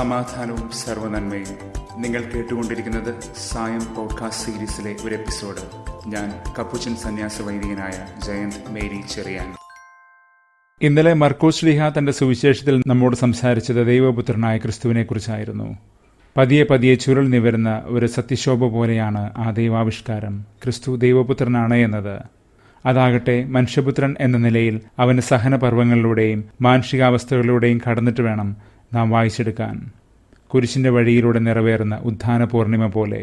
സമാധാനവും സർവനന്മയും നിങ്ങൾ കേട്ടുകൊണ്ടിരിക്കുന്നത് സായം പോഡ്കാസ്റ്റ് സീരീസിലെ ഒരു എപ്പിസോഡ് ഞാൻ കപ്പുച്ചൻ സന്യാസ വൈദികനായ ജയന്ത് മേരി ചെറിയാൻ ഇന്നലെ മർക്കോസ് ലിഹ തന്റെ സുവിശേഷത്തിൽ നമ്മോട് സംസാരിച്ചത് ദൈവപുത്രനായ ക്രിസ്തുവിനെക്കുറിച്ചായിരുന്നു പതിയെ പതിയെ ചുരുൾ നിവരുന്ന ഒരു സത്യശോഭ പോലെയാണ് ആ ദൈവാവിഷ്കാരം ക്രിസ്തു ദൈവപുത്രനാണ് എന്നത് അതാകട്ടെ മനുഷ്യപുത്രൻ എന്ന നിലയിൽ അവന് സഹനപർവ്വങ്ങളിലൂടെയും മാനുഷികാവസ്ഥകളിലൂടെയും കടന്നിട്ട് വേണം നാം വായിച്ചെടുക്കാൻ കുരിശിൻ്റെ വഴിയിലൂടെ നിറവേറുന്ന ഉദ്ധാന പൂർണിമ പോലെ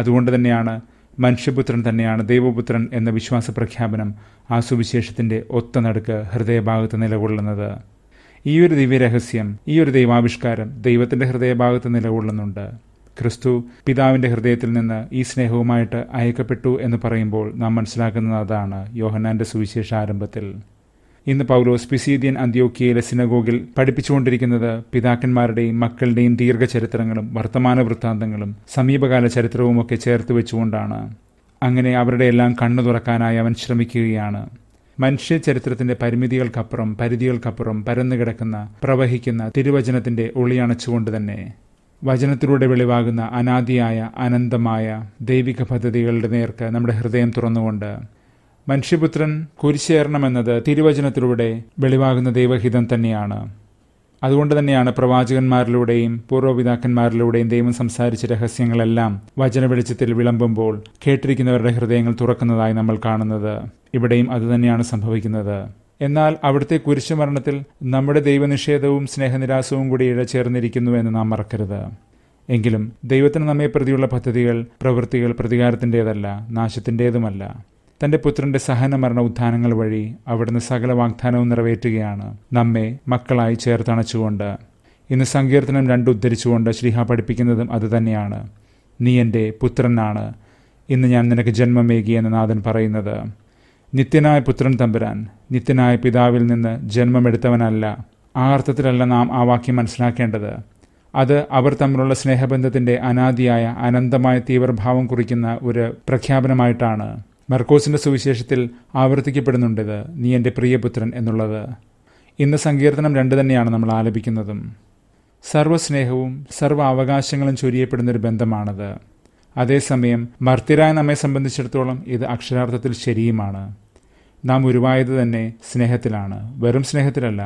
അതുകൊണ്ട് തന്നെയാണ് മനുഷ്യപുത്രൻ തന്നെയാണ് ദൈവപുത്രൻ എന്ന വിശ്വാസ പ്രഖ്യാപനം ആ സുവിശേഷത്തിൻ്റെ ഒത്ത നടുക്ക് ഹൃദയഭാഗത്ത് നിലകൊള്ളുന്നത് ഈ ഒരു ദിവ്യരഹസ്യം ഈ ഒരു ദൈവാവിഷ്കാരം ദൈവത്തിൻ്റെ ഹൃദയഭാഗത്ത് നിലകൊള്ളുന്നുണ്ട് ക്രിസ്തു പിതാവിൻ്റെ ഹൃദയത്തിൽ നിന്ന് ഈ സ്നേഹവുമായിട്ട് അയക്കപ്പെട്ടു എന്ന് പറയുമ്പോൾ നാം മനസ്സിലാക്കുന്നത് അതാണ് യോഹന്നാൻ്റെ സുവിശേഷ ആരംഭത്തിൽ ഇന്ന് പൗലോസ് പിസീദിയൻ അന്ത്യോക്കിയയിലെ സിനഗോഗിൽ പഠിപ്പിച്ചുകൊണ്ടിരിക്കുന്നത് പിതാക്കന്മാരുടെയും മക്കളുടെയും ദീർഘചരിത്രങ്ങളും വർത്തമാന വൃത്താന്തങ്ങളും സമീപകാല ചരിത്രവും ഒക്കെ ചേർത്ത് വെച്ചുകൊണ്ടാണ് അങ്ങനെ അവരുടെ എല്ലാം കണ്ണു തുറക്കാനായി അവൻ ശ്രമിക്കുകയാണ് മനുഷ്യ ചരിത്രത്തിന്റെ പരിമിതികൾക്കപ്പുറം പരിധികൾക്കപ്പുറം പരന്നുകിടക്കുന്ന പ്രവഹിക്കുന്ന തിരുവചനത്തിന്റെ ഒളിയണച്ചുകൊണ്ട് തന്നെ വചനത്തിലൂടെ വെളിവാകുന്ന അനാദിയായ അനന്തമായ ദൈവിക പദ്ധതികളുടെ നേർക്ക് നമ്മുടെ ഹൃദയം തുറന്നുകൊണ്ട് മനുഷ്യപുത്രൻ കുരിശേറണമെന്നത് തിരുവചനത്തിലൂടെ വെളിവാകുന്ന ദൈവഹിതം തന്നെയാണ് അതുകൊണ്ട് തന്നെയാണ് പ്രവാചകന്മാരിലൂടെയും പൂർവ്വപിതാക്കന്മാരിലൂടെയും ദൈവം സംസാരിച്ച രഹസ്യങ്ങളെല്ലാം വചന വെളിച്ചത്തിൽ വിളമ്പുമ്പോൾ കേട്ടിരിക്കുന്നവരുടെ ഹൃദയങ്ങൾ തുറക്കുന്നതായി നമ്മൾ കാണുന്നത് ഇവിടെയും അതുതന്നെയാണ് സംഭവിക്കുന്നത് എന്നാൽ അവിടുത്തെ കുരിശുമരണത്തിൽ നമ്മുടെ ദൈവനിഷേധവും സ്നേഹനിരാസവും കൂടി ഇഴചേർന്നിരിക്കുന്നു എന്ന് നാം മറക്കരുത് എങ്കിലും ദൈവത്തിന് നമ്മെ പ്രതിയുള്ള പദ്ധതികൾ പ്രവൃത്തികൾ പ്രതികാരത്തിൻ്റേതല്ല നാശത്തിൻ്റേതുമല്ല തൻ്റെ പുത്രന്റെ സഹനമരണ ഉത്ഥാനങ്ങൾ വഴി അവിടുന്ന് സകല വാഗ്ദാനവും നിറവേറ്റുകയാണ് നമ്മെ മക്കളായി ചേർത്തണച്ചുകൊണ്ട് ഇന്ന് സങ്കീർത്തനം രണ്ട് ഉദ്ധരിച്ചുകൊണ്ട് ശ്രീഹ പഠിപ്പിക്കുന്നതും അതുതന്നെയാണ് നീ എൻ്റെ പുത്രനാണ് ഇന്ന് ഞാൻ നിനക്ക് ജന്മമേകി എന്ന് നാഥൻ പറയുന്നത് നിത്യനായ പുത്രൻ തമ്പുരാൻ നിത്യനായ പിതാവിൽ നിന്ന് ജന്മമെടുത്തവനല്ല ആ അർത്ഥത്തിലല്ല നാം ആ വാക്യം മനസ്സിലാക്കേണ്ടത് അത് അവർ തമ്മിലുള്ള സ്നേഹബന്ധത്തിൻ്റെ അനാദിയായ അനന്തമായ തീവ്രഭാവം കുറിക്കുന്ന ഒരു പ്രഖ്യാപനമായിട്ടാണ് മർക്കോസിൻ്റെ സുവിശേഷത്തിൽ ആവർത്തിക്കപ്പെടുന്നുണ്ടിത് നീ എൻ്റെ പ്രിയപുത്രൻ എന്നുള്ളത് ഇന്ന് സങ്കീർത്തനം രണ്ട് തന്നെയാണ് നമ്മൾ ആലപിക്കുന്നതും സർവ്വസ്നേഹവും സർവ്വ അവകാശങ്ങളും ചൊരിയപ്പെടുന്നൊരു ബന്ധമാണത് അതേസമയം മർത്തിരായ നമ്മെ സംബന്ധിച്ചിടത്തോളം ഇത് അക്ഷരാർത്ഥത്തിൽ ശരിയുമാണ് നാം ഉരുവായത് തന്നെ സ്നേഹത്തിലാണ് വെറും സ്നേഹത്തിലല്ല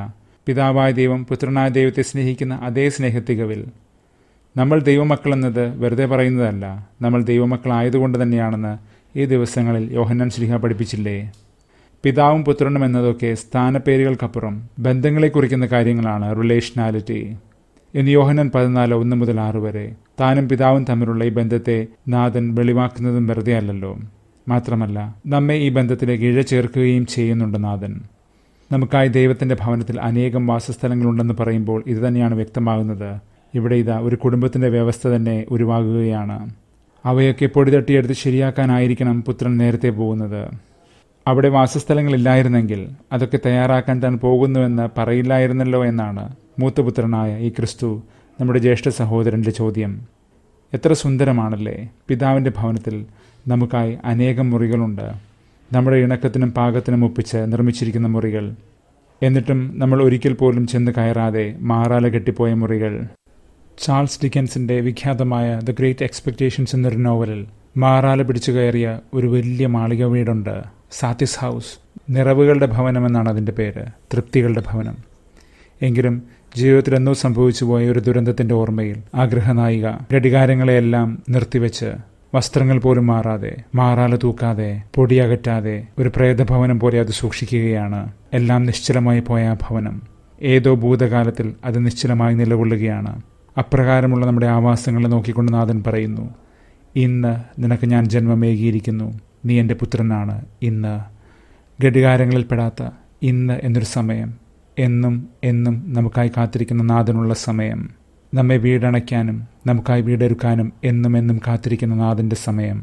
പിതാവായ ദൈവം പുത്രനായ ദൈവത്തെ സ്നേഹിക്കുന്ന അതേ സ്നേഹത്തികവിൽ നമ്മൾ ദൈവമക്കളെന്നത് വെറുതെ പറയുന്നതല്ല നമ്മൾ ദൈവമക്കളായതുകൊണ്ട് തന്നെയാണെന്ന് ഈ ദിവസങ്ങളിൽ യോഹന്നാൻ ശ്രീഹ പഠിപ്പിച്ചില്ലേ പിതാവും പുത്രനും എന്നതൊക്കെ സ്ഥാനപ്പേരുകൾക്കപ്പുറം ബന്ധങ്ങളെ കുറിക്കുന്ന കാര്യങ്ങളാണ് റിലേഷനാലിറ്റി ഇനി യോഹനൻ പതിനാല് ഒന്ന് മുതൽ ആറ് വരെ താനും പിതാവും തമ്മിലുള്ള ഈ ബന്ധത്തെ നാഥൻ വെളിവാക്കുന്നതും വെറുതെ അല്ലല്ലോ മാത്രമല്ല നമ്മെ ഈ ബന്ധത്തിലേക്ക് ഇഴ ചേർക്കുകയും ചെയ്യുന്നുണ്ട് നാഥൻ നമുക്കായി ദൈവത്തിന്റെ ഭവനത്തിൽ അനേകം വാസസ്ഥലങ്ങളുണ്ടെന്ന് പറയുമ്പോൾ ഇത് തന്നെയാണ് വ്യക്തമാകുന്നത് ഇവിടെ ഇതാ ഒരു കുടുംബത്തിന്റെ വ്യവസ്ഥ തന്നെ ഉരുവാകുകയാണ് അവയൊക്കെ പൊടി തട്ടിയെടുത്ത് ശരിയാക്കാനായിരിക്കണം പുത്രൻ നേരത്തെ പോകുന്നത് അവിടെ വാസസ്ഥലങ്ങളില്ലായിരുന്നെങ്കിൽ അതൊക്കെ തയ്യാറാക്കാൻ താൻ പോകുന്നുവെന്ന് പറയില്ലായിരുന്നല്ലോ എന്നാണ് മൂത്തപുത്രനായ ഈ ക്രിസ്തു നമ്മുടെ ജ്യേഷ്ഠ സഹോദരൻ്റെ ചോദ്യം എത്ര സുന്ദരമാണല്ലേ പിതാവിൻ്റെ ഭവനത്തിൽ നമുക്കായി അനേകം മുറികളുണ്ട് നമ്മുടെ ഇണക്കത്തിനും പാകത്തിനും ഒപ്പിച്ച് നിർമ്മിച്ചിരിക്കുന്ന മുറികൾ എന്നിട്ടും നമ്മൾ ഒരിക്കൽ പോലും ചെന്ന് കയറാതെ മാറാല കെട്ടിപ്പോയ മുറികൾ ചാൾസ് ഡിക്കൻസിൻ്റെ വിഖ്യാതമായ ദ ഗ്രേറ്റ് എക്സ്പെക്റ്റേഷൻസ് എന്നൊരു നോവലിൽ മാറാല പിടിച്ചു കയറിയ ഒരു വലിയ മാളിക വീടുണ്ട് സാത്തിസ് ഹൗസ് നിറവുകളുടെ ഭവനം എന്നാണ് അതിൻ്റെ പേര് തൃപ്തികളുടെ ഭവനം എങ്കിലും ജീവിതത്തിൽ എന്തോ സംഭവിച്ചു പോയ ഒരു ദുരന്തത്തിൻ്റെ ഓർമ്മയിൽ ആ ഗൃഹനായിക ഘടികാരങ്ങളെയെല്ലാം നിർത്തിവെച്ച് വസ്ത്രങ്ങൾ പോലും മാറാതെ മാറാല തൂക്കാതെ പൊടിയകറ്റാതെ ഒരു പ്രേതഭവനം പോലെ അത് സൂക്ഷിക്കുകയാണ് എല്ലാം നിശ്ചലമായി പോയ ആ ഭവനം ഏതോ ഭൂതകാലത്തിൽ അത് നിശ്ചലമായി നിലകൊള്ളുകയാണ് അപ്രകാരമുള്ള നമ്മുടെ ആവാസങ്ങളെ നോക്കിക്കൊണ്ട് നാഥൻ പറയുന്നു ഇന്ന് നിനക്ക് ഞാൻ ജന്മമേകിയിരിക്കുന്നു നീ എൻ്റെ പുത്രനാണ് ഇന്ന് ഘടികാരങ്ങളിൽ പെടാത്ത ഇന്ന് എന്നൊരു സമയം എന്നും എന്നും നമുക്കായി കാത്തിരിക്കുന്ന നാഥനുള്ള സമയം നമ്മെ വീടണയ്ക്കാനും നമുക്കായി വീടൊരുക്കാനും എന്നും എന്നും കാത്തിരിക്കുന്ന നാഥൻ്റെ സമയം